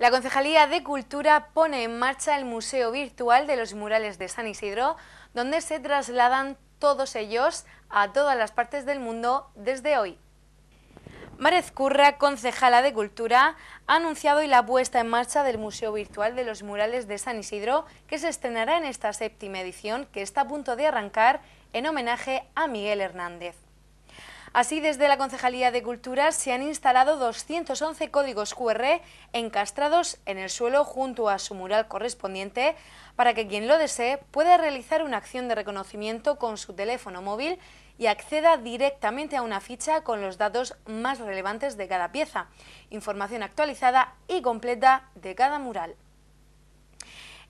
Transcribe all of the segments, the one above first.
La Concejalía de Cultura pone en marcha el Museo Virtual de los Murales de San Isidro, donde se trasladan todos ellos a todas las partes del mundo desde hoy. Marez Curra, concejala de Cultura, ha anunciado hoy la puesta en marcha del Museo Virtual de los Murales de San Isidro, que se estrenará en esta séptima edición, que está a punto de arrancar, en homenaje a Miguel Hernández. Así, desde la Concejalía de Cultura se han instalado 211 códigos QR encastrados en el suelo junto a su mural correspondiente para que quien lo desee pueda realizar una acción de reconocimiento con su teléfono móvil y acceda directamente a una ficha con los datos más relevantes de cada pieza, información actualizada y completa de cada mural.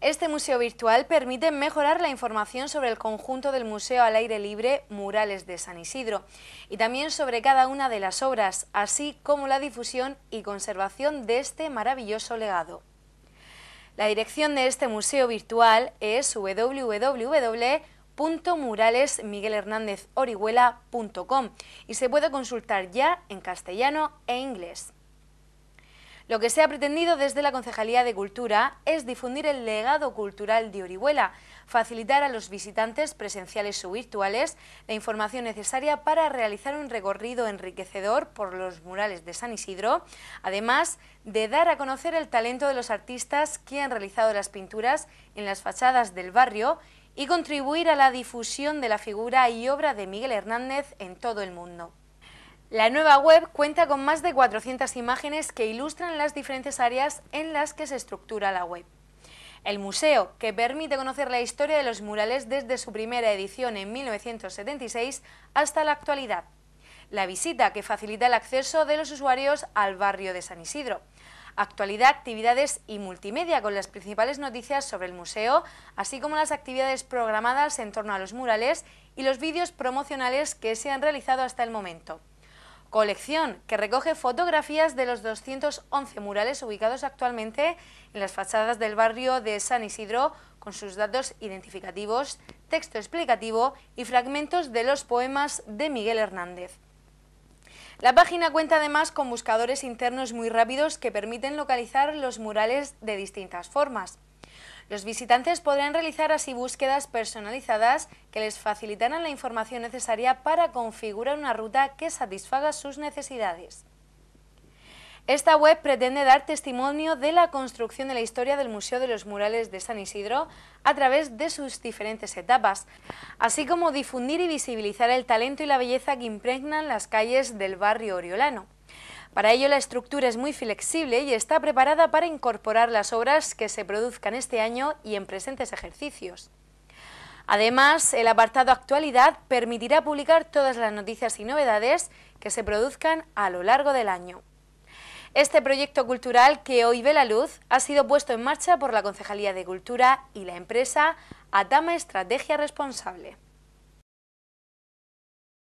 Este museo virtual permite mejorar la información sobre el conjunto del Museo al Aire Libre Murales de San Isidro y también sobre cada una de las obras, así como la difusión y conservación de este maravilloso legado. La dirección de este museo virtual es www.muralesmiguelhernandezorihuela.com y se puede consultar ya en castellano e inglés. Lo que se ha pretendido desde la Concejalía de Cultura es difundir el legado cultural de Orihuela, facilitar a los visitantes presenciales o virtuales la información necesaria para realizar un recorrido enriquecedor por los murales de San Isidro, además de dar a conocer el talento de los artistas que han realizado las pinturas en las fachadas del barrio y contribuir a la difusión de la figura y obra de Miguel Hernández en todo el mundo. La nueva web cuenta con más de 400 imágenes que ilustran las diferentes áreas en las que se estructura la web. El museo, que permite conocer la historia de los murales desde su primera edición en 1976 hasta la actualidad. La visita, que facilita el acceso de los usuarios al barrio de San Isidro. Actualidad, actividades y multimedia con las principales noticias sobre el museo, así como las actividades programadas en torno a los murales y los vídeos promocionales que se han realizado hasta el momento colección que recoge fotografías de los 211 murales ubicados actualmente en las fachadas del barrio de San Isidro con sus datos identificativos, texto explicativo y fragmentos de los poemas de Miguel Hernández. La página cuenta además con buscadores internos muy rápidos que permiten localizar los murales de distintas formas. Los visitantes podrán realizar así búsquedas personalizadas que les facilitarán la información necesaria para configurar una ruta que satisfaga sus necesidades. Esta web pretende dar testimonio de la construcción de la historia del Museo de los Murales de San Isidro a través de sus diferentes etapas, así como difundir y visibilizar el talento y la belleza que impregnan las calles del barrio oriolano. Para ello la estructura es muy flexible y está preparada para incorporar las obras que se produzcan este año y en presentes ejercicios. Además, el apartado Actualidad permitirá publicar todas las noticias y novedades que se produzcan a lo largo del año. Este proyecto cultural que hoy ve la luz ha sido puesto en marcha por la Concejalía de Cultura y la empresa Atama Estrategia Responsable.